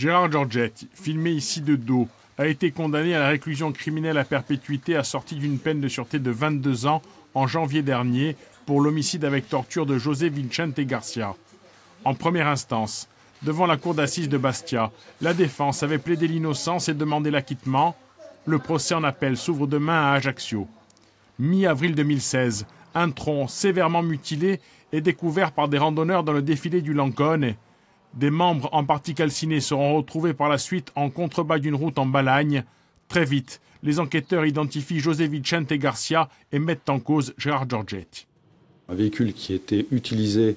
Gérard Georgette, filmé ici de dos, a été condamné à la réclusion criminelle à perpétuité assortie d'une peine de sûreté de 22 ans en janvier dernier pour l'homicide avec torture de José Vicente Garcia. En première instance, devant la cour d'assises de Bastia, la défense avait plaidé l'innocence et demandé l'acquittement. Le procès en appel s'ouvre demain à Ajaccio. Mi-avril 2016, un tronc sévèrement mutilé est découvert par des randonneurs dans le défilé du Lancone. Des membres en partie calcinés seront retrouvés par la suite en contrebas d'une route en Balagne. Très vite, les enquêteurs identifient José Vicente Garcia et mettent en cause Gérard Giorgetti. Un véhicule qui était utilisé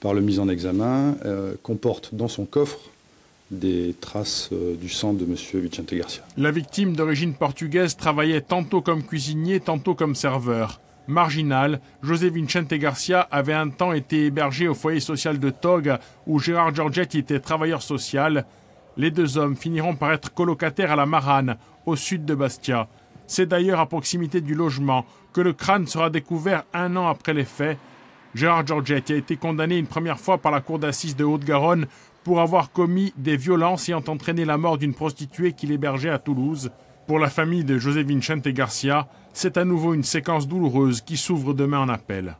par le mis en examen euh, comporte dans son coffre des traces euh, du sang de M. Vicente Garcia. La victime d'origine portugaise travaillait tantôt comme cuisinier, tantôt comme serveur marginal, José Vincente Garcia avait un temps été hébergé au foyer social de Tog, où Gérard Giorgetti était travailleur social. Les deux hommes finiront par être colocataires à la Marane, au sud de Bastia. C'est d'ailleurs à proximité du logement que le crâne sera découvert un an après les faits. Gérard Giorgetti a été condamné une première fois par la cour d'assises de Haute-Garonne pour avoir commis des violences ayant entraîné la mort d'une prostituée qu'il hébergeait à Toulouse. Pour la famille de José Vincente Garcia, c'est à nouveau une séquence douloureuse qui s'ouvre demain en appel.